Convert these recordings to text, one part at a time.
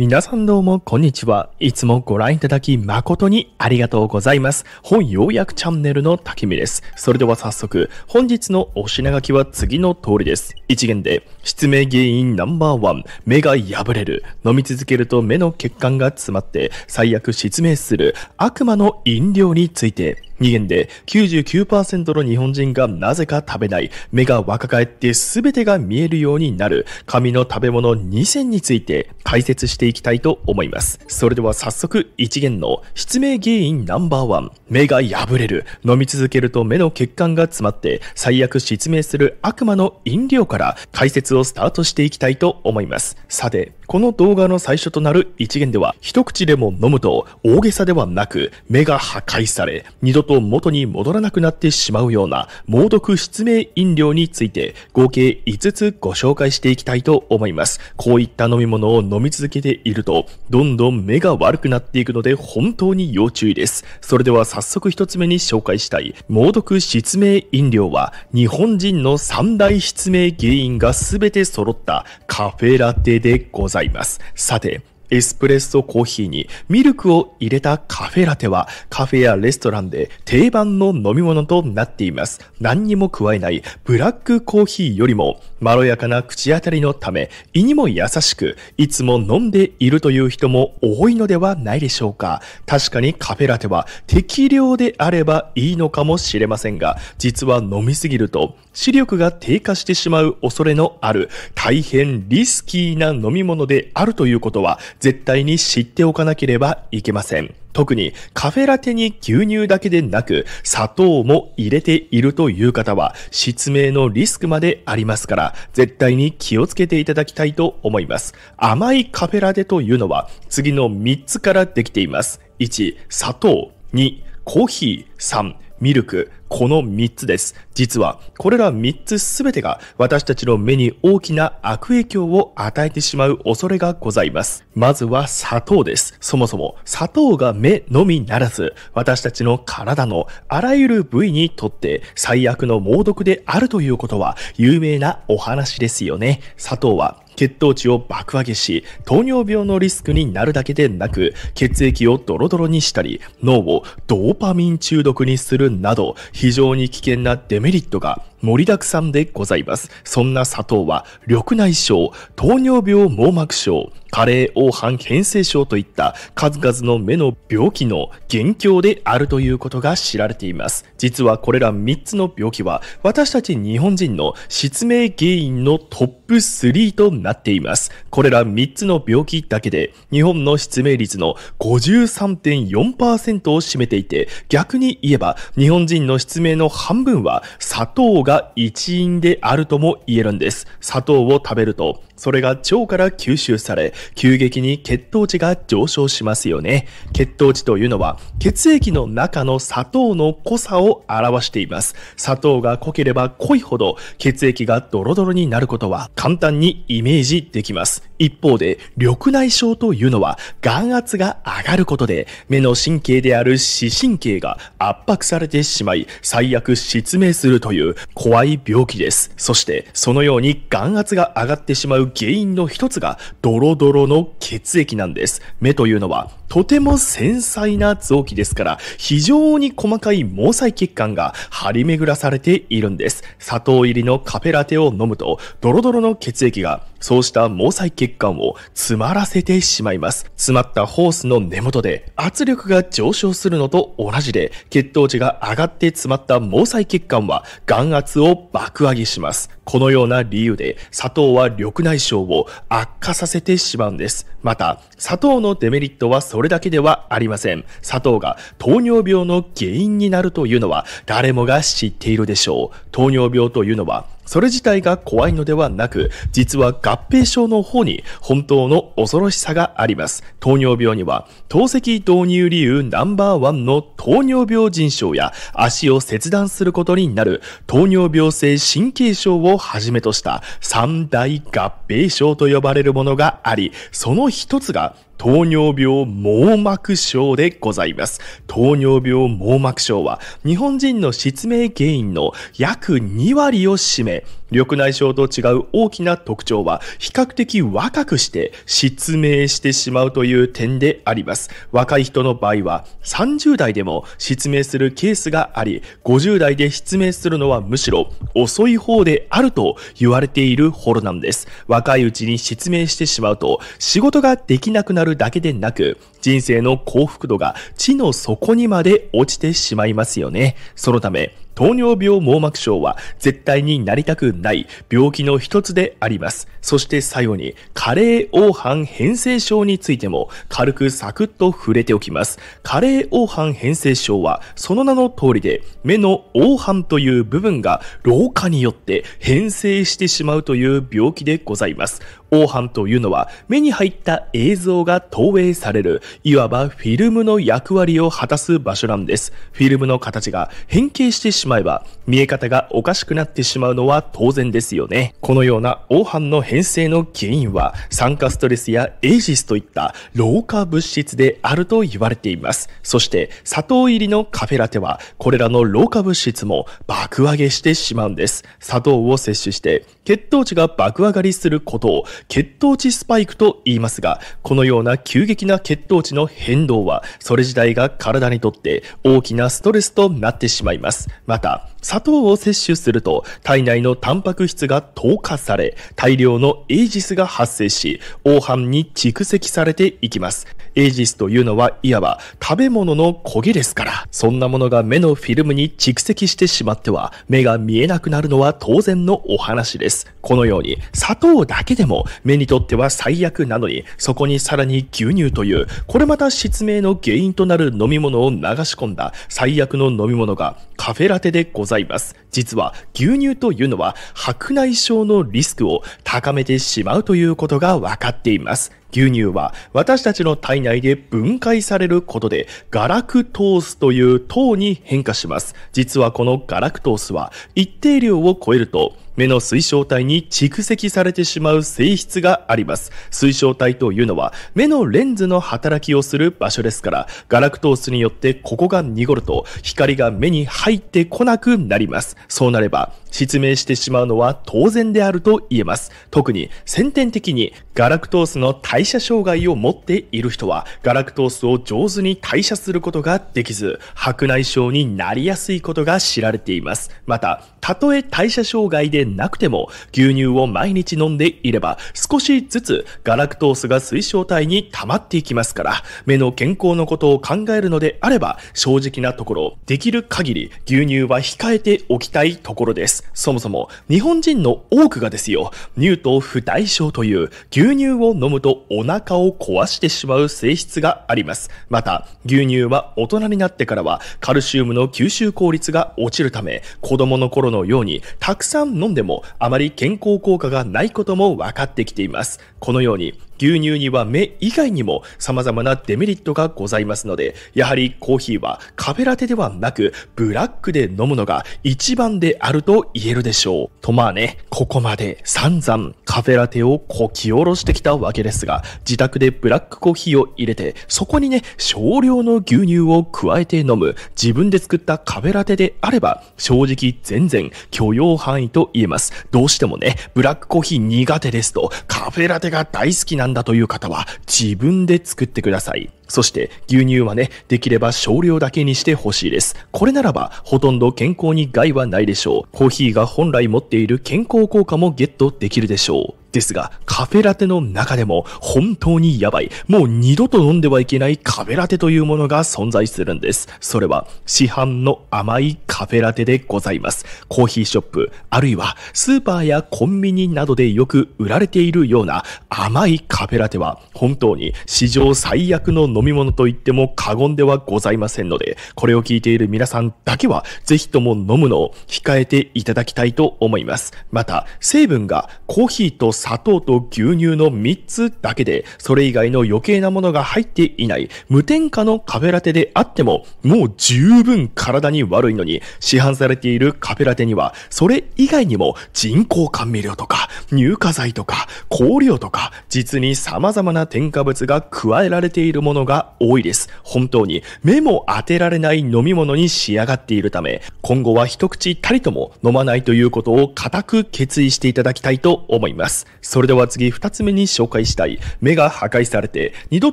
皆さんどうも、こんにちは。いつもご覧いただき誠にありがとうございます。本要約チャンネルのき見です。それでは早速、本日のお品書きは次の通りです。一元で、失明原因ナンバーワン、目が破れる。飲み続けると目の血管が詰まって、最悪失明する。悪魔の飲料について。2元で99%の日本人がなぜか食べない、目が若返って全てが見えるようになる、紙の食べ物2選について解説していきたいと思います。それでは早速1元の失明原因ナンバーワン、目が破れる。飲み続けると目の血管が詰まって最悪失明する悪魔の飲料から解説をスタートしていきたいと思います。さて、この動画の最初となる1元では一口でも飲むと大げさではなく目が破壊され、二度と元に戻らなくなってしまうような猛毒失明飲料について合計5つご紹介していきたいと思います。こういった飲み物を飲み続けているとどんどん目が悪くなっていくので本当に要注意です。それでは早速1つ目に紹介したい猛毒失明飲料は日本人の三大失明原因が全て揃ったカフェラテでございます。さて、エスプレッソコーヒーにミルクを入れたカフェラテはカフェやレストランで定番の飲み物となっています。何にも加えないブラックコーヒーよりもまろやかな口当たりのため胃にも優しくいつも飲んでいるという人も多いのではないでしょうか。確かにカフェラテは適量であればいいのかもしれませんが実は飲みすぎると視力が低下してしまう恐れのある大変リスキーな飲み物であるということは絶対に知っておかなければいけません。特にカフェラテに牛乳だけでなく砂糖も入れているという方は失明のリスクまでありますから絶対に気をつけていただきたいと思います。甘いカフェラテというのは次の3つからできています。1、砂糖。2、コーヒー。3、ミルク。この3つです。実は、これら3つすべてが私たちの目に大きな悪影響を与えてしまう恐れがございます。まずは砂糖です。そもそも、砂糖が目のみならず、私たちの体のあらゆる部位にとって最悪の猛毒であるということは有名なお話ですよね。砂糖は血糖値を爆上げし、糖尿病のリスクになるだけでなく、血液をドロドロにしたり、脳をドーパミン中毒にするなど、非常に危険なデメリットが盛りだくさんでございます。そんな砂糖は、緑内障、糖尿病網膜症、加齢黄斑変性症といった数々の目の病気の元凶であるということが知られています。実はこれら3つの病気は私たち日本人の失明原因のトップ3となっています。これら3つの病気だけで日本の失明率の53.4%を占めていて逆に言えば日本人の失明の半分は砂糖が一因であるとも言えるんです。砂糖を食べるとそれが腸から吸収され、急激に血糖値が上昇しますよね。血糖値というのは、血液の中の砂糖の濃さを表しています。砂糖が濃ければ濃いほど、血液がドロドロになることは簡単にイメージできます。一方で、緑内障というのは、眼圧が上がることで、目の神経である視神経が圧迫されてしまい、最悪失明するという怖い病気です。そして、そのように眼圧が上がってしまう原因の一つがドロドロの血液なんです。目というのはとても繊細な臓器ですから非常に細かい毛細血管が張り巡らされているんです。砂糖入りのカフェラテを飲むとドロドロの血液がそうした毛細血管を詰まらせてしまいます。詰まったホースの根元で圧力が上昇するのと同じで、血糖値が上がって詰まった毛細血管は眼圧を爆上げします。このような理由で、砂糖は緑内障を悪化させてしまうんです。また、砂糖のデメリットはそれだけではありません。砂糖が糖尿病の原因になるというのは誰もが知っているでしょう。糖尿病というのはそれ自体が怖いのではなく、実は合併症の方に本当の恐ろしさがあります。糖尿病には、透析導入理由ナンバーワンの糖尿病腎症や足を切断することになる糖尿病性神経症をはじめとした三大合併症と呼ばれるものがあり、その一つが糖尿病網膜症でございます。糖尿病網膜症は日本人の失明原因の約2割を占め、緑内障と違う大きな特徴は比較的若くして失明してしまうという点であります。若い人の場合は30代でも失明するケースがあり、50代で失明するのはむしろ遅い方であると言われているほどなんです。若いうちに失明してしまうと仕事ができなくなるるだけでなく、人生の幸福度が地の底にまで落ちてしまいますよね。そのため、糖尿病網膜症は絶対になりたくない病気の一つであります。そして最後に、加齢黄斑変性症についても軽くサクッと触れておきます。加齢黄斑変性症はその名の通りで、目の黄斑という部分が老化によって変性してしまうという病気でございます。黄斑というのは目に入った映像が投影される、いわばフィルムの役割を果たす場所なんです。フィルムの形が変形してしまえば、見え方がおかしくなってしまうのは当然ですよね。このような黄斑の変性の原因は、酸化ストレスやエイジスといった老化物質であると言われています。そして、砂糖入りのカフェラテは、これらの老化物質も爆上げしてしまうんです。砂糖を摂取して、血糖値が爆上がりすることを血糖値スパイクと言いますが、このような急激な血糖値の変動は、それ自体が体にとって大きなストレスとなってしまいます。また、砂糖を摂取すると、体内のタンパク質が透過され、大量のエイジスが発生し、黄斑に蓄積されていきます。エイジスというのは、いわば食べ物の焦げですから、そんなものが目のフィルムに蓄積してしまっては、目が見えなくなるのは当然のお話です。このように、砂糖だけでも目にとっては最悪なのに、そこにさらに牛乳という、これまた失明の原因となる飲み物を流し込んだ最悪の飲み物がカフェラテでございます。実は牛乳というのは白内障のリスクを高めてしまうということが分かっています。牛乳は私たちの体内で分解されることでガラクトースという糖に変化します。実はこのガラクトースは一定量を超えると目の水晶体に蓄積されてしまう性質があります。水晶体というのは目のレンズの働きをする場所ですから、ガラクトースによってここが濁ると光が目に入ってこなくなります。そうなれば失明してしまうのは当然であると言えます。特に先天的にガラクトースの代謝障害を持っている人は、ガラクトースを上手に代謝することができず、白内障になりやすいことが知られています。また、たとえ代謝障害でなくても、牛乳を毎日飲んでいれば、少しずつガラクトースが水晶体に溜まっていきますから、目の健康のことを考えるのであれば、正直なところ、できる限り牛乳は控えておきたいところです。。そもそも、日本人の多くがですよ、乳糖不代症という牛乳を飲むとお腹を壊してしまう性質があります。また、牛乳は大人になってからはカルシウムの吸収効率が落ちるため、子供の頃のようにたくさん飲んでもあまり健康効果がないことも分かってきています。このように、牛乳には目以外にも様々なデメリットがございますので、やはりコーヒーはカフェラテではなく、ブラックで飲むのが一番であると言えるでしょう。とまあね、ここまで散々カフェラテをこき下ろしてきたわけですが、自宅でブラックコーヒーを入れて、そこにね、少量の牛乳を加えて飲む、自分で作ったカフェラテであれば、正直全然許容範囲と言えます。どうしてもね、ブラックコーヒー苦手ですと、カフェラテが大好きなんだという方は、自分で作ってください。そして牛乳はね、できれば少量だけにしてほしいです。これならば、ほとんど健康に害はないでしょう。コーヒーが本来持っている健康効果もゲットできるでしょう。ですが、カフェラテの中でも本当にやばい、もう二度と飲んではいけないカフェラテというものが存在するんです。それは市販の甘いカフェラテでございます。コーヒーショップ、あるいはスーパーやコンビニなどでよく売られているような甘いカフェラテは本当に史上最悪の飲み物と言っても過言ではございませんので、これを聞いている皆さんだけはぜひとも飲むのを控えていただきたいと思います。また、成分がコーヒーと砂糖と牛乳の3つだけで、それ以外の余計なものが入っていない、無添加のカフェラテであっても、もう十分体に悪いのに、市販されているカフェラテには、それ以外にも人工甘味料とか、乳化剤とか、香料とか、実に様々な添加物が加えられているものが多いです。本当に目も当てられない飲み物に仕上がっているため、今後は一口たりとも飲まないということを固く決意していただきたいと思います。それでは次2つ目に紹介したい目が破壊されて二度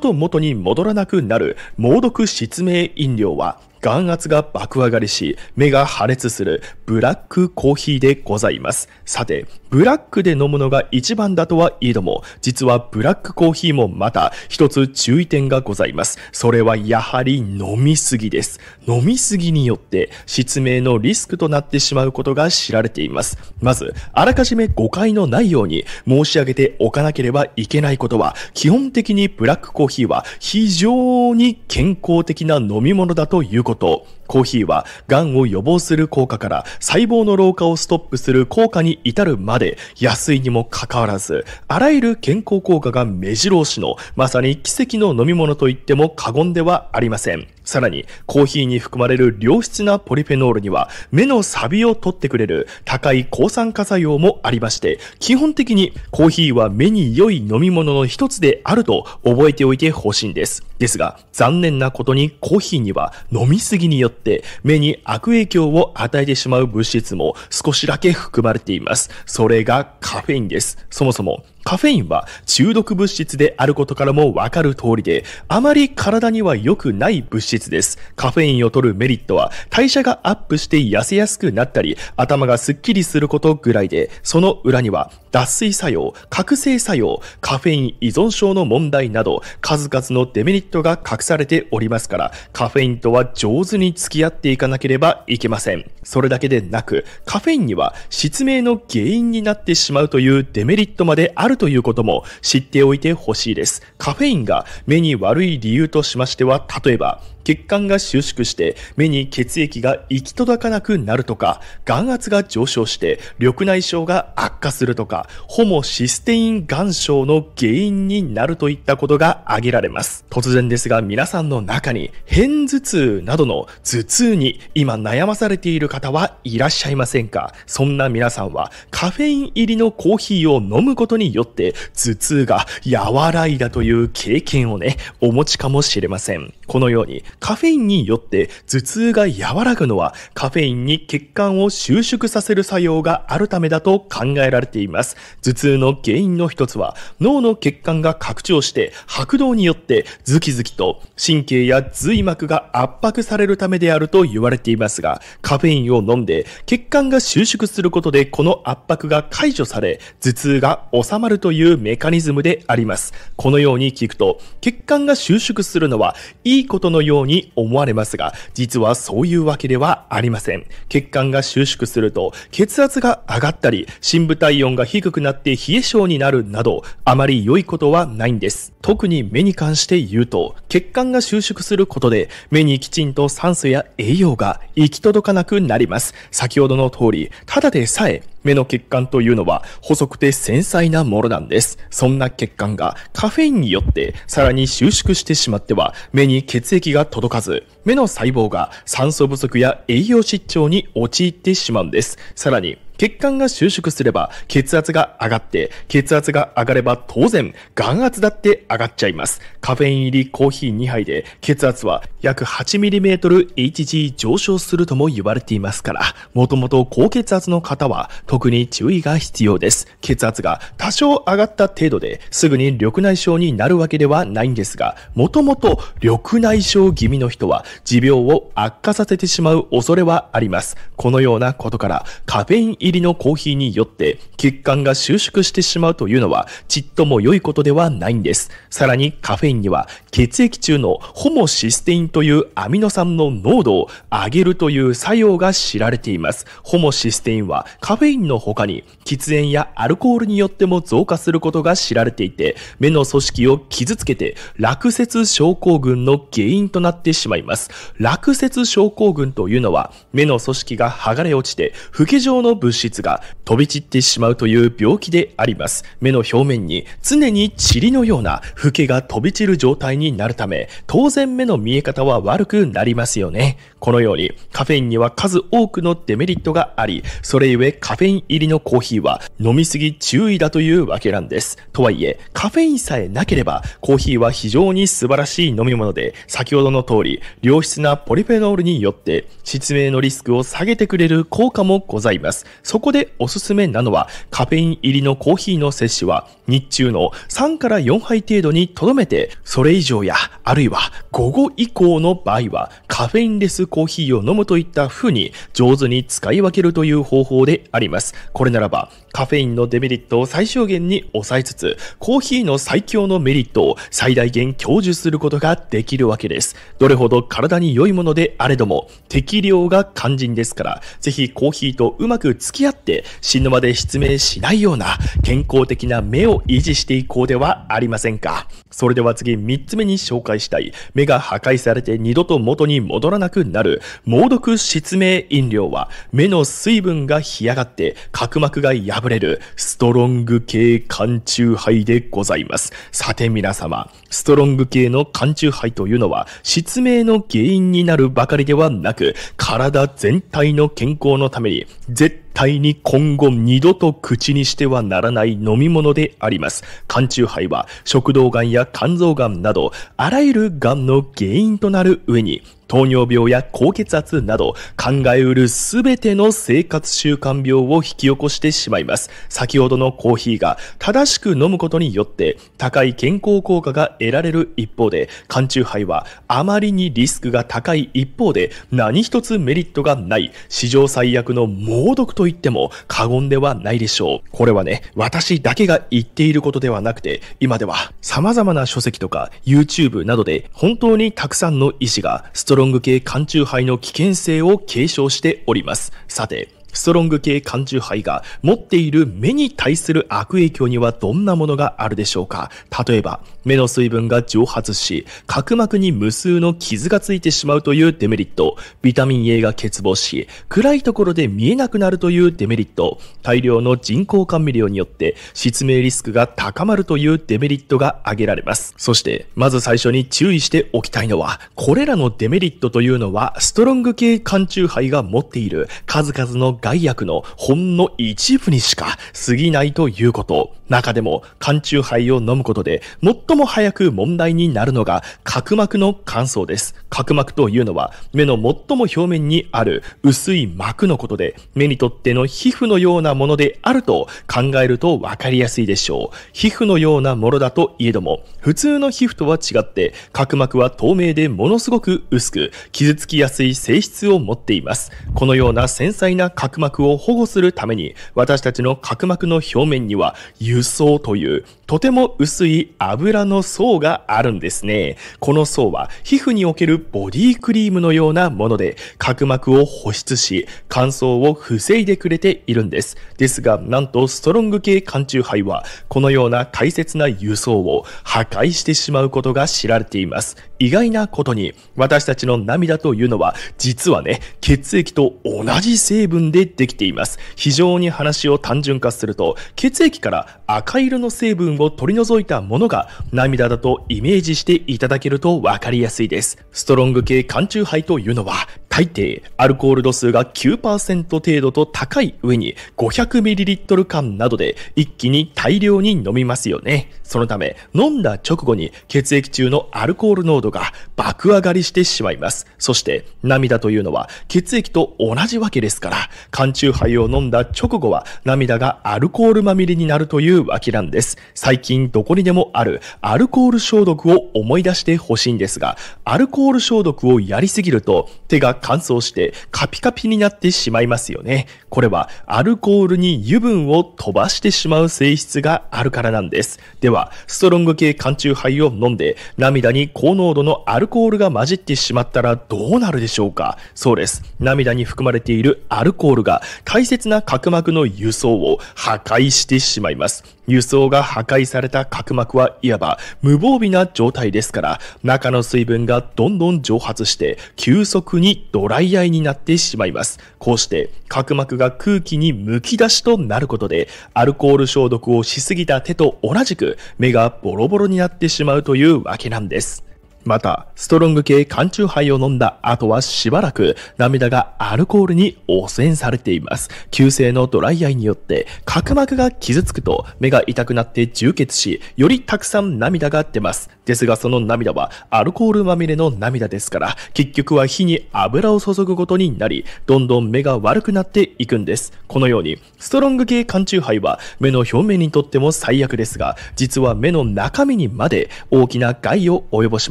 と元に戻らなくなる猛毒失明飲料は眼圧が爆上がりし目が破裂するブラックコーヒーでございますさてブラックで飲むのが一番だとはいいども、実はブラックコーヒーもまた一つ注意点がございます。それはやはり飲みすぎです。飲みすぎによって失明のリスクとなってしまうことが知られています。まず、あらかじめ誤解のないように申し上げておかなければいけないことは、基本的にブラックコーヒーは非常に健康的な飲み物だということ。コーヒーは、癌を予防する効果から細胞の老化をストップする効果に至るまで、安いにもかかわらず、あらゆる健康効果が目白押しの、まさに奇跡の飲み物と言っても過言ではありません。さらに、コーヒーに含まれる良質なポリフェノールには、目のサビを取ってくれる高い抗酸化作用もありまして、基本的にコーヒーは目に良い飲み物の一つであると覚えておいてほしいんです。ですが、残念なことにコーヒーには飲みすぎによって目に悪影響を与えてしまう物質も少しだけ含まれています。それがカフェインです。そもそもカフェインは中毒物質であることからもわかる通りで、あまり体には良くない物質です。カフェインを取るメリットは、代謝がアップして痩せやすくなったり、頭がスッキリすることぐらいで、その裏には、脱水作用、覚醒作用、カフェイン依存症の問題など、数々のデメリットが隠されておりますから、カフェインとは上手に付き合っていかなければいけません。それだけでなく、カフェインには失明の原因になってしまうというデメリットまであるということも知っておいてほしいです。カフェインが目に悪い理由としましては、例えば血管が収縮して目に血液が行き届かなくなるとか、眼圧が上昇して緑内障が悪化するとか、ホモシステイン眼症の原因になるといったことが挙げられます。突然ですが皆さんの中に偏頭痛などの頭痛に今悩まされている方はいらっしゃいませんかそんな皆さんはカフェイン入りのコーヒーを飲むことによって頭痛が和らいだという経験をね、お持ちかもしれません。このようにカフェインによって頭痛が和らぐのはカフェインに血管を収縮させる作用があるためだと考えられています。頭痛の原因の一つは脳の血管が拡張して拍動によってズキズキと神経や髄膜が圧迫されるためであると言われていますが、カフェインを飲んで血管が収縮することでこの圧迫が解除され、頭痛が収まるというメカニズムであります。このように聞くと、血管が収縮するのはいいことのようように思われますが、実はそういうわけではありません。血管が収縮すると、血圧が上がったり、深部体温が低くなって冷え性になるなど、あまり良いことはないんです。特に目に関して言うと、血管が収縮することで、目にきちんと酸素や栄養が行き届かなくなります。先ほどの通り、ただでさえ目の血管というのは細くて繊細なものなんです。そんな血管がカフェインによってさらに収縮してしまっては目に血液が届かず、目の細胞が酸素不足や栄養失調に陥ってしまうんです。さらに血管が収縮すれば血圧が上がって、血圧が上がれば当然、眼圧だって上がっちゃいます。カフェイン入りコーヒー2杯で血圧は約 8mmHg 上昇するとも言われていますから、もともと高血圧の方は特に注意が必要です。血圧が多少上がった程度ですぐに緑内障になるわけではないんですが、もともと緑内障気味の人は持病を悪化させてしまう恐れはあります。このようなことから、カフェイン入りのコーヒーによって血管が収縮してしまうというのはちっとも良いことではないんです。さらにカフェインには血液中のホモシステインというアミノ酸の濃度を上げるという作用が知られています。ホモシステインはカフェインの他に喫煙やアルコールによっても増加することが知られていて目の組織を傷つけて落雪症候群の原因となってしまいます。落雪症候群というのは目の組織が剥がれ落ちて不気状の物質が飛び散ってしまうという病気であります。目の表面に常に塵のようなフケが飛び散る状態になるため、当然目の見え方は悪くなりますよね。このようにカフェインには数多くのデメリットがあり、それゆえカフェイン入りのコーヒーは飲みすぎ注意だというわけなんです。とはいえ、カフェインさえなければコーヒーは非常に素晴らしい飲み物で、先ほどの通り良質なポリフェノールによって失明のリスクを下げてくれる効果もございます。そこでおすすめなのは、カフェイン入りのコーヒーの摂取は、日中の3から4杯程度にとどめて、それ以上や、あるいは午後以降の場合は、カフェインレスコーヒーを飲むといった風に、上手に使い分けるという方法であります。これならば、カフェインのデメリットを最小限に抑えつつ、コーヒーの最強のメリットを最大限享受することができるわけです。どれほど体に良いものであれども、適量が肝心ですから、ぜひコーヒーとうまく付き合って、死ぬまで失明しないような健康的な目を維持していこうではありませんか。それでは次3つ目に紹介したい、目が破壊されて二度と元に戻らなくなる、猛毒失明飲料は、目の水分が干上がって、角膜が破破れるストロング系缶中杯でございます。さて皆様、ストロング系の缶中杯というのは失明の原因になるばかりではなく、体全体の健康のために絶対に今後二度と口にしてはならない飲み物であります。缶中杯は食道がんや肝臓がんなど、あらゆるがんの原因となる上に、糖尿病や高血圧など考えうるすべての生活習慣病を引き起こしてしまいます。先ほどのコーヒーが正しく飲むことによって高い健康効果が得られる一方で、缶中杯はあまりにリスクが高い一方で何一つメリットがない史上最悪の猛毒と言っても過言ではないでしょう。これはね、私だけが言っていることではなくて、今では様々な書籍とか YouTube などで本当にたくさんの医師がストロング系缶中杯の危険性を継承しております。さて、ストロング系缶中杯が持っている目に対する悪影響にはどんなものがあるでしょうか例えば、目の水分が蒸発し、角膜に無数の傷がついてしまうというデメリット、ビタミン A が欠乏し、暗いところで見えなくなるというデメリット、大量の人工甘味料によって失明リスクが高まるというデメリットが挙げられます。そして、まず最初に注意しておきたいのは、これらのデメリットというのは、ストロング系缶中杯が持っている数々の害悪のほんの一部にしか過ぎないということ。中でも、缶中杯を飲むことで、最も早く問題になるのが、角膜の乾燥です。角膜というのは、目の最も表面にある薄い膜のことで、目にとっての皮膚のようなものであると考えると分かりやすいでしょう。皮膚のようなものだといえども、普通の皮膚とは違って、角膜は透明でものすごく薄く、傷つきやすい性質を持っています。このような繊細な角角膜を保護するために、私たちの角膜の表面には輸送というとても薄い油の層があるんですね。この層は皮膚におけるボディクリームのようなもので、角膜を保湿し、乾燥を防いでくれているんです。ですが、なんとストロング系缶中杯は、このような大切な輸送を破壊してしまうことが知られています。意外なことに、私たちの涙というのは、実はね、血液と同じ成分ででできています。非常に話を単純化すると、血液から赤色の成分を取り除いたものが涙だとイメージしていただけるとわかりやすいです。ストロング系缶中杯というのは、大抵アルコール度数が9%程度と高い上に 500ml 缶などで一気に大量に飲みますよね。そのため飲んだ直後に血液中のアルコール濃度が爆上がりしてしまいます。そして涙というのは血液と同じわけですから、缶中杯を飲んだ直後は涙がアルコールまみれになるというわけなんです。最近どこにでもあるアルコール消毒を思い出してほしいんですが、アルコール消毒をやりすぎると手が乾燥してカピカピになってしまいますよね。これはアルコールに油分を飛ばしてしまう性質があるからなんです。では、ストロング系缶中杯を飲んで涙に高濃度のアルコールが混じってしまったらどうなるでしょうかそうです。涙に含まれているアルコールが大切な角膜の輸送を破壊してしまいます。輸送が破壊された角膜はいわば無防備な状態ですから、中の水分がどんどん蒸発して急速にドライアイになってしまいます。こうして角膜が空気にむき出しとなることで、アルコール消毒をしすぎた手と同じく目がボロボロになってしまうというわけなんです。また、ストロング系缶中杯を飲んだ後はしばらく涙がアルコールに汚染されています。急性のドライアイによって角膜が傷つくと目が痛くなって充血し、よりたくさん涙が出ます。ですがその涙はアルコールまみれの涙ですから、結局は火に油を注ぐことになり、どんどん目が悪くなっていくんです。このように、ストロング系缶中杯は目の表面にとっても最悪ですが、実は目の中身にまで大きな害を及ぼし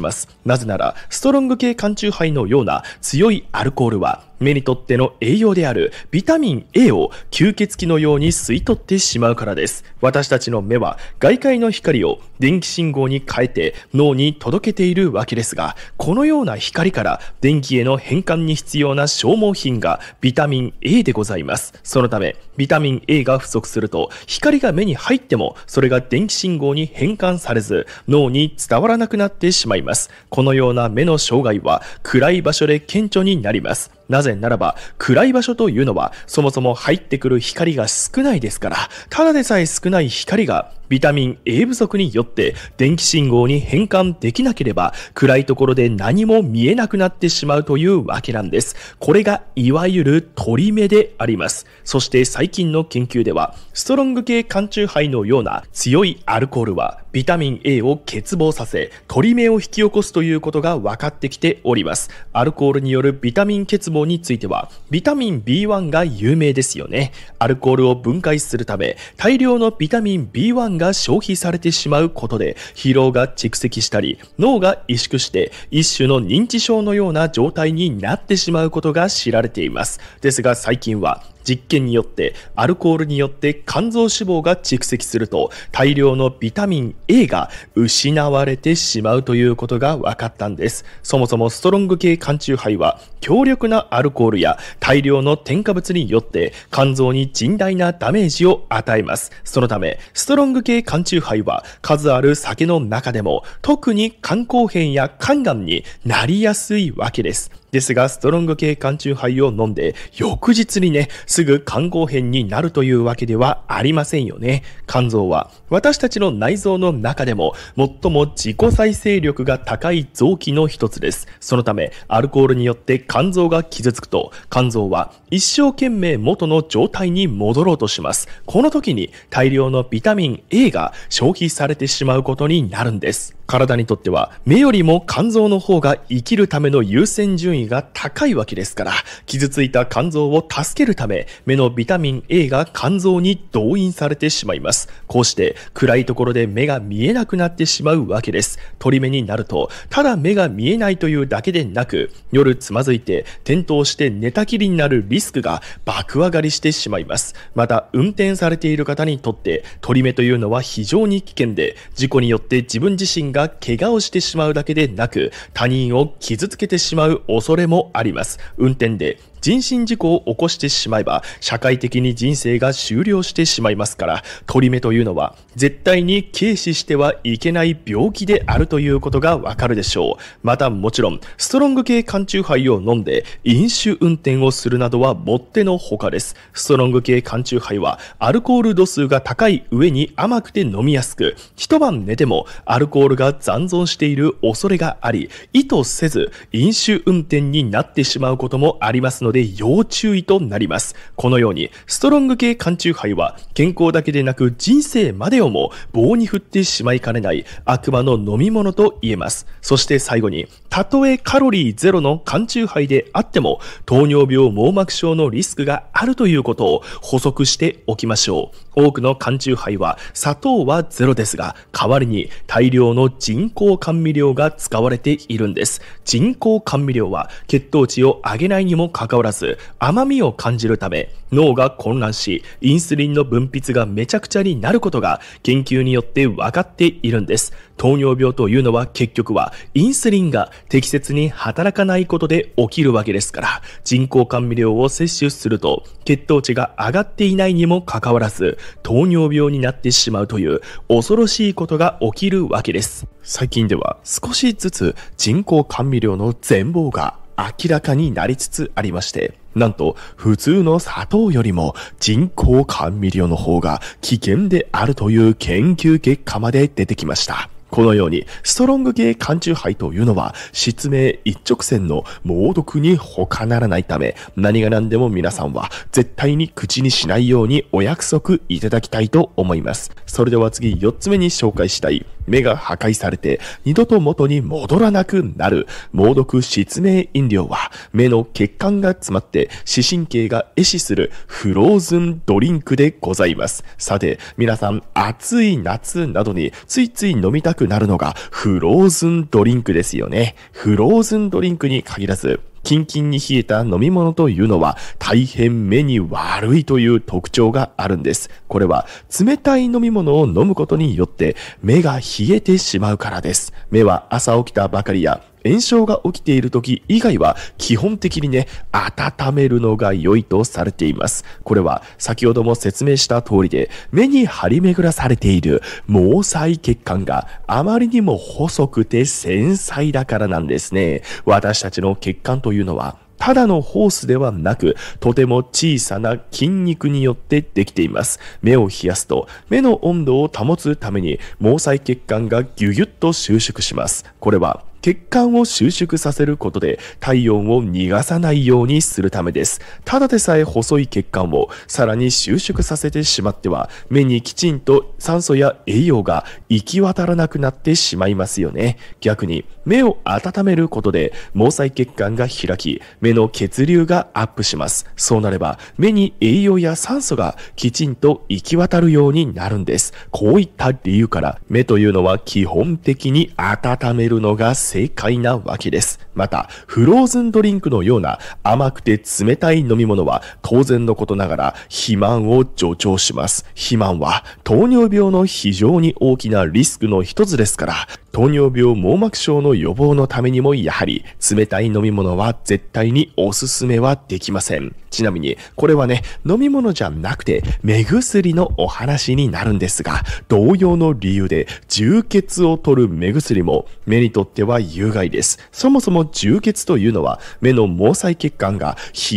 ます。なぜなら、ストロング系缶チューハイのような強いアルコールは目にとっての栄養であるビタミン A を吸血鬼のように吸い取ってしまうからです。私たちの目は外界の光を電気信号に変えて脳に届けているわけですが、このような光から電気への変換に必要な消耗品がビタミン A でございます。そのため、ビタミン A が不足すると光が目に入ってもそれが電気信号に変換されず脳に伝わらなくなってしまいます。このような目の障害は暗い場所で顕著になります。なぜならば、暗い場所というのは、そもそも入ってくる光が少ないですから、ただでさえ少ない光が、ビタミン A 不足によって電気信号に変換できなければ、暗いところで何も見えなくなってしまうというわけなんです。これが、いわゆる鳥目であります。そして最近の研究では、ストロング系缶中肺のような強いアルコールは、ビタミン A を欠乏させ、取り目を引き起こすということが分かってきております。アルコールによるビタミン欠乏については、ビタミン B1 が有名ですよね。アルコールを分解するため、大量のビタミン B1 が消費されてしまうことで、疲労が蓄積したり、脳が萎縮して、一種の認知症のような状態になってしまうことが知られています。ですが最近は、実験によってアルコールによって肝臓脂肪が蓄積すると大量のビタミン A が失われてしまうということが分かったんですそもそもストロング系缶中肺は強力なアルコールや大量の添加物によって肝臓に甚大なダメージを与えますそのためストロング系缶中肺は数ある酒の中でも特に肝硬変や肝がんになりやすいわけですですが、ストロング系缶中杯を飲んで、翌日にね、すぐ肝硬変になるというわけではありませんよね。肝臓は、私たちの内臓の中でも、最も自己再生力が高い臓器の一つです。そのため、アルコールによって肝臓が傷つくと、肝臓は一生懸命元の状態に戻ろうとします。この時に、大量のビタミン A が消費されてしまうことになるんです。体にとっては目よりも肝臓の方が生きるための優先順位が高いわけですから、傷ついた肝臓を助けるため、目のビタミン A が肝臓に動員されてしまいます。こうして暗いところで目が見えなくなってしまうわけです。り目になると、ただ目が見えないというだけでなく、夜つまずいて転倒して寝たきりになるリスクが爆上がりしてしまいます。また、運転されている方にとって、り目というのは非常に危険で、事故によって自分自身がが怪我をしてしまうだけでなく、他人を傷つけてしまう恐れもあります。運転で人身事故を起こしてしまえば、社会的に人生が終了してしまいますから、取り目というのは、絶対に軽視してはいけない病気であるということがわかるでしょう。またもちろん、ストロング系缶中杯を飲んで、飲酒運転をするなどはもってのほかです。ストロング系缶中杯は、アルコール度数が高い上に甘くて飲みやすく、一晩寝てもアルコールが残存している恐れがあり、意図せず飲酒運転になってしまうこともありますので、ので要注意となります。このように、ストロング系缶中杯は健康だけでなく人生までをも棒に振ってしまいかねない悪魔の飲み物と言えます。そして最後に、たとえカロリーゼロの缶中杯であっても、糖尿病網膜症のリスクがあるということを補足しておきましょう。多くの缶中杯は砂糖はゼロですが、代わりに大量の人工甘味料が使われているんです。人工甘味料は血糖値を上げないにもかかわらず、おらず甘みを感じるため脳が混乱しインスリンの分泌がめちゃくちゃになることが研究によって分かっているんです糖尿病というのは結局はインスリンが適切に働かないことで起きるわけですから人工甘味料を摂取すると血糖値が上がっていないにもかかわらず糖尿病になってしまうという恐ろしいことが起きるわけです最近では少しずつ人工甘味料の全貌が明らかになりつつありまして、なんと普通の砂糖よりも人工甘味料の方が危険であるという研究結果まで出てきました。このように、ストロング系缶中杯というのは、失明一直線の猛毒に他ならないため、何が何でも皆さんは絶対に口にしないようにお約束いただきたいと思います。それでは次4つ目に紹介したい。目が破壊されて二度と元に戻らなくなる猛毒失明飲料は目の血管が詰まって視神経が壊死するフローズンドリンクでございます。さて、皆さん暑い夏などについつい飲みたくくなるのがフローズンドリンクですよね。フローズンドリンクに限らず、キンキンに冷えた飲み物というのは大変目に悪いという特徴があるんです。これは冷たい飲み物を飲むことによって目が冷えてしまうからです。目は朝起きたばかりや炎症が起きている時以外は基本的にね、温めるのが良いとされています。これは先ほども説明した通りで、目に張り巡らされている毛細血管があまりにも細くて繊細だからなんですね。私たちの血管というのは、ただのホースではなく、とても小さな筋肉によってできています。目を冷やすと、目の温度を保つために毛細血管がギュギュッと収縮します。これは血管を収縮させることで体温を逃がさないようにするためです。ただでさえ細い血管をさらに収縮させてしまっては、目にきちんと酸素や栄養が行き渡らなくなってしまいますよね。逆に目を温めることで毛細血管が開き、目の血流がアップします。そうなれば、目に栄養や酸素がきちんと行き渡るようになるんです。こういった理由から、目というのは基本的に温めるのが正解なわけです。また、フローズンドリンクのような甘くて冷たい飲み物は当然のことながら肥満を助長します。肥満は糖尿病の非常に大きなリスクの一つですから、糖尿病網膜症の予防のためにもやはり冷たい飲み物は絶対におすすめはできません。ちなみに、これはね、飲み物じゃなくて、目薬のお話になるんですが、同様の理由で、充血を取る目薬も、目にとっては有害です。そもそも充血というのは、目の毛細血管が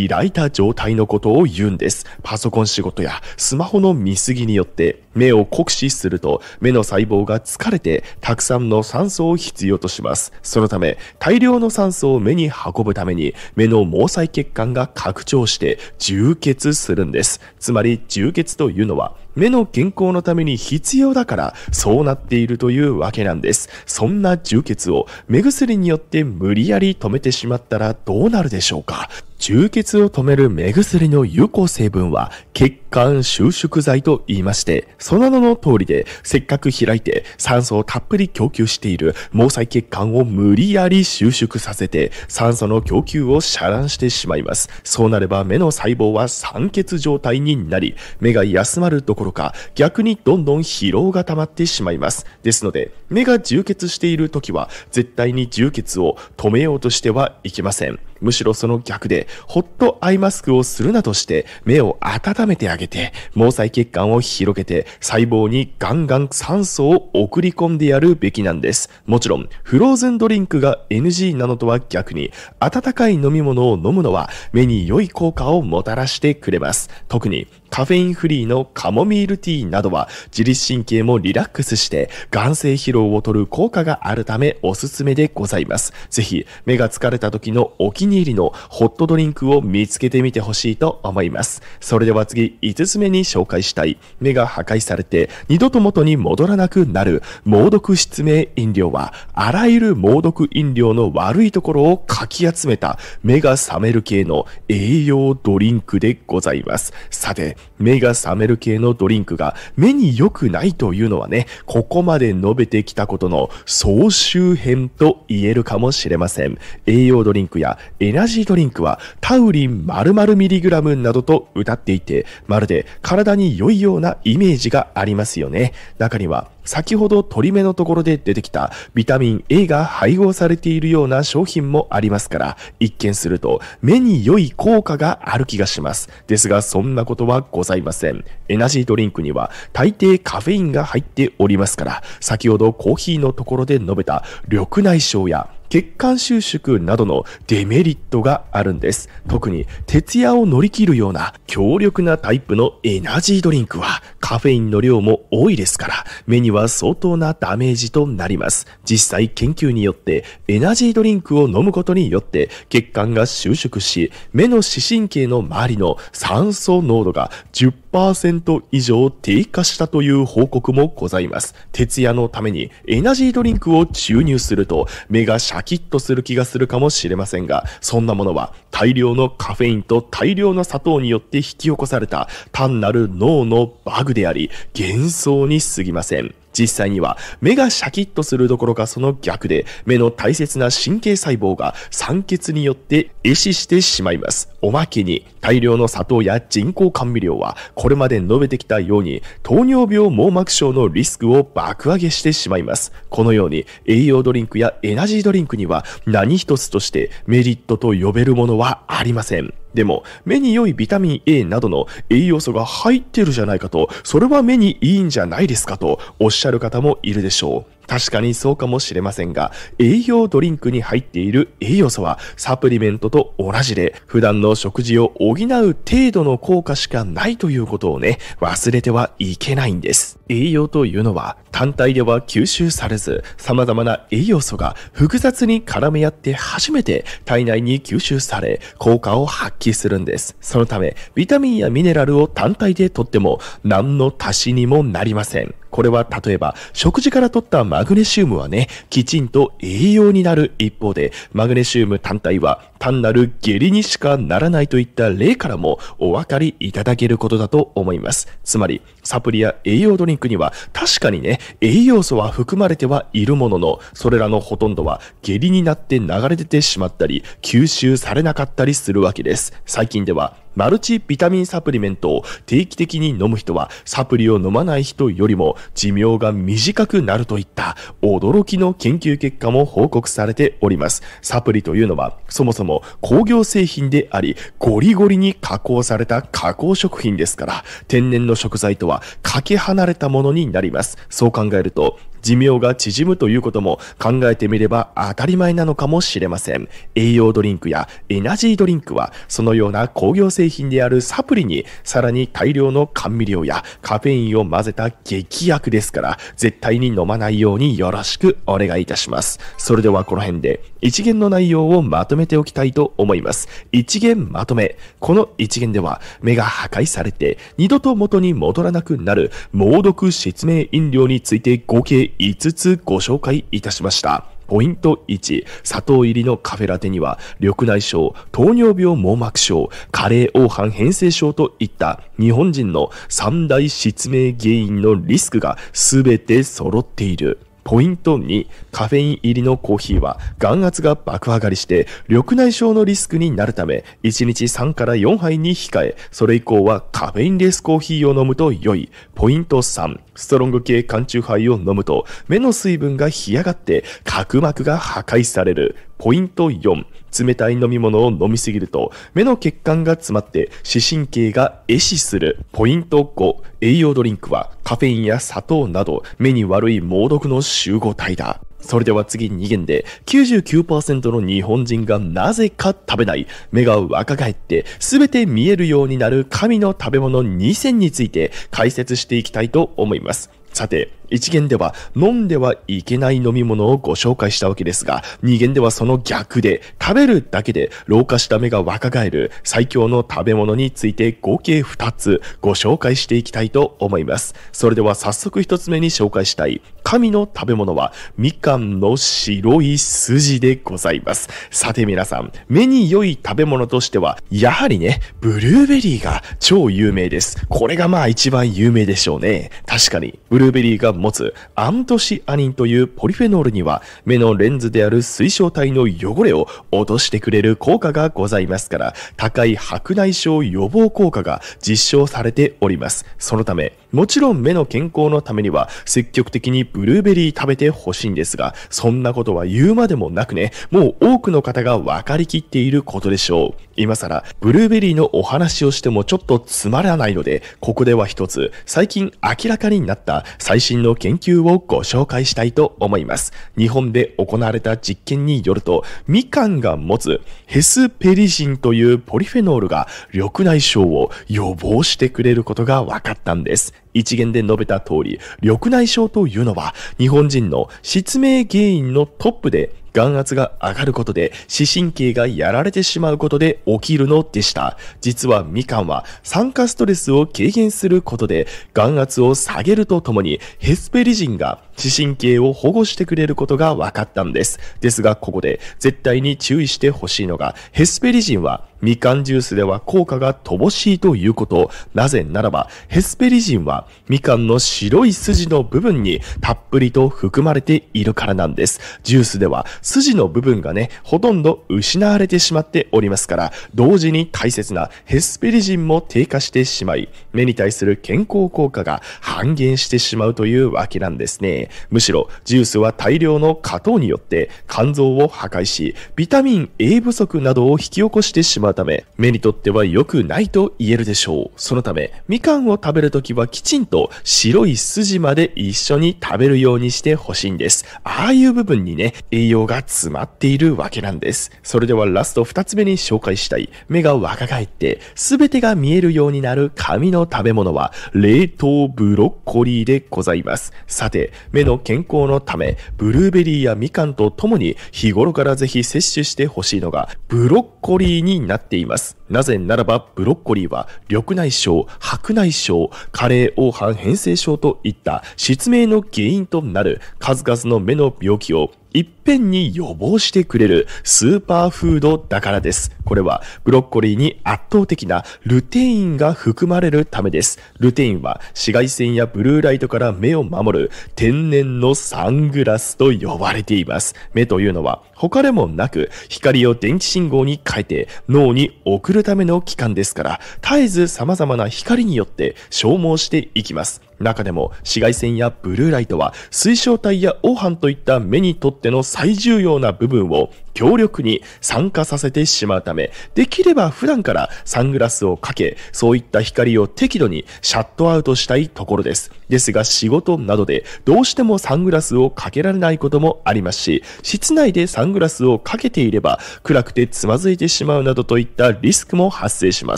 開いた状態のことを言うんです。パソコン仕事やスマホの見過ぎによって、目を酷使すると、目の細胞が疲れて、たくさんの酸素を必要とします。そのため、大量の酸素を目に運ぶために、目の毛細血管が拡張して、して充血するんです。つまり充血というのは目の健康のために必要だからそうなっているというわけなんです。そんな充血を目薬によって無理やり止めてしまったらどうなるでしょうか充血を止める目薬の有効成分は血管収縮剤と言いまして、その名の通りで、せっかく開いて酸素をたっぷり供給している毛細血管を無理やり収縮させて、酸素の供給を遮断してしまいます。そうなれば目の細胞は酸欠状態になり、目が休まるどころか、逆にどんどん疲労が溜まってしまいます。ですので、目が充血している時は、絶対に充血を止めようとしてはいけません。むしろその逆で、ホットアイマスクをするなとして、目を温めてあげて、毛細血管を広げて、細胞にガンガン酸素を送り込んでやるべきなんです。もちろん、フローズンドリンクが NG なのとは逆に、温かい飲み物を飲むのは、目に良い効果をもたらしてくれます。特に、カフェインフリーのカモミールティーなどは自律神経もリラックスして眼性疲労を取る効果があるためおすすめでございます。ぜひ目が疲れた時のお気に入りのホットドリンクを見つけてみてほしいと思います。それでは次5つ目に紹介したい目が破壊されて二度と元に戻らなくなる猛毒失明飲料はあらゆる猛毒飲料の悪いところをかき集めた目が覚める系の栄養ドリンクでございます。さて目が覚める系のドリンクが目に良くないというのはね、ここまで述べてきたことの総集編と言えるかもしれません。栄養ドリンクやエナジードリンクはタウリン〇〇ミリグラムなどと歌っていて、まるで体に良いようなイメージがありますよね。中には先ほど取り目のところで出てきたビタミン A が配合されているような商品もありますから、一見すると目に良い効果がある気がします。ですが、そんなことはございません。エナジードリンクには大抵カフェインが入っておりますから、先ほどコーヒーのところで述べた緑内障や血管収縮などのデメリットがあるんです。特に徹夜を乗り切るような強力なタイプのエナジードリンクはカフェインの量も多いですから、目には相当なダメージとなります。実際研究によってエナジードリンクを飲むことによって血管が収縮し、目の視神経の周りの酸素濃度が10 10%以上低下したという報告もございます。徹夜のためにエナジードリンクを注入すると目がシャキッとする気がするかもしれませんが、そんなものは大量のカフェインと大量の砂糖によって引き起こされた単なる脳のバグであり、幻想に過ぎません。実際には目がシャキッとするどころかその逆で目の大切な神経細胞が酸欠によって壊死してしまいます。おまけに大量の砂糖や人工甘味料はこれまで述べてきたように糖尿病網膜症のリスクを爆上げしてしまいます。このように栄養ドリンクやエナジードリンクには何一つとしてメリットと呼べるものはありません。でも、目に良いビタミン A などの栄養素が入ってるじゃないかと、それは目にいいんじゃないですかとおっしゃる方もいるでしょう。確かにそうかもしれませんが、栄養ドリンクに入っている栄養素はサプリメントと同じで、普段の食事を補う程度の効果しかないということをね、忘れてはいけないんです。栄養というのは単体では吸収されず、様々な栄養素が複雑に絡め合って初めて体内に吸収され、効果を発揮するんです。そのため、ビタミンやミネラルを単体でとっても何の足しにもなりません。これは例えば食事から取ったマグネシウムはね、きちんと栄養になる一方で、マグネシウム単体は単なる下痢にしかならないといった例からもお分かりいただけることだと思います。つまり、サプリや栄養ドリンクには確かにね、栄養素は含まれてはいるものの、それらのほとんどは下痢になって流れ出てしまったり、吸収されなかったりするわけです。最近ではマルチビタミンサプリメントを定期的に飲む人はサプリを飲まない人よりも寿命が短くなるといった驚きの研究結果も報告されております。サプリというのはそもそも工業製品でありゴリゴリに加工された加工食品ですから天然の食材とはかけ離れたものになります。そう考えると寿命が縮むということも考えてみれば当たり前なのかもしれません。栄養ドリンクやエナジードリンクは、そのような工業製品であるサプリに、さらに大量の甘味料やカフェインを混ぜた劇薬ですから、絶対に飲まないようによろしくお願いいたします。それではこの辺で、一元の内容をまとめておきたいと思います。一元まとめ。この一元では、目が破壊されて、二度と元に戻らなくなる、猛毒失明飲料について合計5つご紹介いたしました。ポイント1、砂糖入りのカフェラテには、緑内障、糖尿病網膜症、加齢黄斑変性症といった日本人の三大失明原因のリスクが全て揃っている。ポイント2、カフェイン入りのコーヒーは眼圧が爆上がりして緑内障のリスクになるため、1日3から4杯に控え、それ以降はカフェインレスコーヒーを飲むと良い。ポイント3、ストロング系缶中杯を飲むと、目の水分が干上がって、角膜が破壊される。ポイント4、冷たい飲み物を飲みすぎると、目の血管が詰まって視神経が壊死する。ポイント5、栄養ドリンクはカフェインや砂糖など目に悪い猛毒の集合体だ。それでは次2限で99%の日本人がなぜか食べない目が若返って全て見えるようになる神の食べ物2選について解説していきたいと思います。さて、一限では飲んではいけない飲み物をご紹介したわけですが、二限ではその逆で、食べるだけで老化した目が若返る最強の食べ物について合計二つご紹介していきたいと思います。それでは早速一つ目に紹介したい神の食べ物はみかんの白い筋でございます。さて皆さん、目に良い食べ物としては、やはりね、ブルーベリーが超有名です。これがまあ一番有名でしょうね。確かに、ブルーベリーが持つアントシアニンというポリフェノールには目のレンズである水晶体の汚れを落としてくれる効果がございますから高い白内障予防効果が実証されておりますそのためもちろん目の健康のためには積極的にブルーベリー食べてほしいんですがそんなことは言うまでもなくねもう多くの方が分かりきっていることでしょう今さらブルーベリーのお話をしてもちょっとつまらないのでここでは一つ最近明らかになった最新のの研究をご紹介したいと思います。日本で行われた実験によると、みかんが持つヘスペリジンというポリフェノールが緑内障を予防してくれることが分かったんです。一元で述べた通り、緑内障というのは日本人の失明原因のトップで眼圧が上がることで視神経がやられてしまうことで起きるのでした。実はみかんは酸化ストレスを軽減することで眼圧を下げるとともにヘスペリジンが視神経を保護してくれることが分かったんです。ですが、ここで絶対に注意してほしいのが、ヘスペリジンはみかんジュースでは効果が乏しいということ。なぜならば、ヘスペリジンはみかんの白い筋の部分にたっぷりと含まれているからなんです。ジュースでは筋の部分がね、ほとんど失われてしまっておりますから、同時に大切なヘスペリジンも低下してしまい、目に対する健康効果が半減してしまうというわけなんですね。むしろジュースは大量の加糖によって肝臓を破壊し、ビタミン A 不足などを引き起こしてしまうため、目にとっては良くないと言えるでしょう。そのため、みかんを食べるときはきちんと白い筋まで一緒に食べるようにしてほしいんです。ああいう部分にね、栄養が詰まっているわけなんです。それではラスト2つ目に紹介したい。目が若返って、すべてが見えるようになる紙の食べ物は、冷凍ブロッコリーでございます。さて、目の健康のため、ブルーベリーやみかんとともに日頃からぜひ摂取してほしいのがブロッコリーになっています。なぜならばブロッコリーは緑内障、白内障、加齢黄斑変性症といった失明の原因となる数々の目の病気をいっぺんに予防してくれるスーパーフードだからです。これはブロッコリーに圧倒的なルテインが含まれるためです。ルテインは紫外線やブルーライトから目を守る天然のサングラスと呼ばれています。目というのは他でもなく光を電気信号に変えて脳に送るるための器官ですから、絶えず様々な光によって消耗していきます。中でも紫外線やブルーライトは水晶体や黄斑といった目にとっての最重要な部分を強力に酸化させてしまうため、できれば普段からサングラスをかけ、そういった光を適度にシャットアウトしたいところです。ですが仕事などでどうしてもサングラスをかけられないこともありますし、室内でサングラスをかけていれば暗くてつまずいてしまうなどといったリスクも発生しま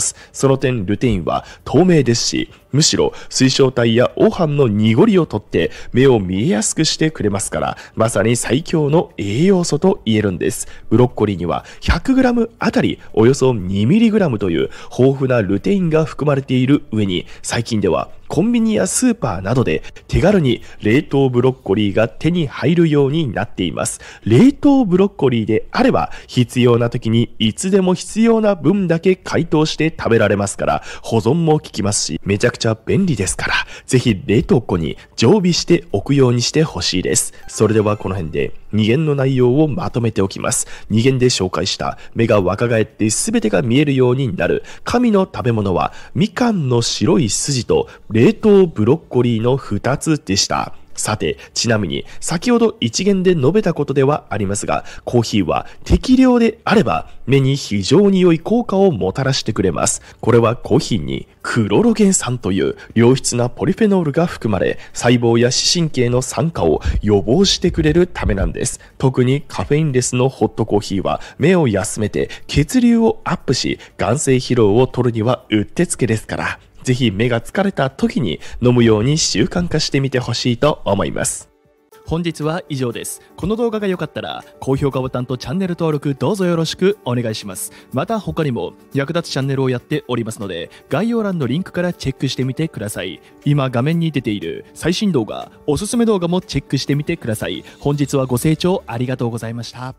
す。その点ルテインは透明ですし、むしろ水晶体や黄斑の濁りを取って目を見えやすくしてくれますから、まさに最強の栄養素と言えるんです。ブロッコリーには 100g あたりおよそ 2mg という豊富なルテインが含まれている上に、最近ではコンビニやスーパーなどで手軽に冷凍ブロッコリーが手に入るようになっています。冷凍ブロッコリーであれば必要な時にいつでも必要な分だけ解凍して食べられますから保存も効きますしめちゃくちゃ便利ですからぜひ冷凍庫に常備しておくようにしてほしいです。それではこの辺で2弦の内容をまとめておきます。2弦で紹介した、目が若返って全てが見えるようになる、神の食べ物は、みかんの白い筋と冷凍ブロッコリーの2つでした。さて、ちなみに、先ほど一元で述べたことではありますが、コーヒーは適量であれば、目に非常に良い効果をもたらしてくれます。これはコーヒーにクロロゲン酸という良質なポリフェノールが含まれ、細胞や視神経の酸化を予防してくれるためなんです。特にカフェインレスのホットコーヒーは、目を休めて血流をアップし、眼性疲労を取るにはうってつけですから。ぜひ目が疲れた時に飲むように習慣化してみてほしいと思います。本日は以上です。この動画が良かったら、高評価ボタンとチャンネル登録どうぞよろしくお願いします。また他にも役立つチャンネルをやっておりますので、概要欄のリンクからチェックしてみてください。今画面に出ている最新動画、おすすめ動画もチェックしてみてください。本日はご清聴ありがとうございました。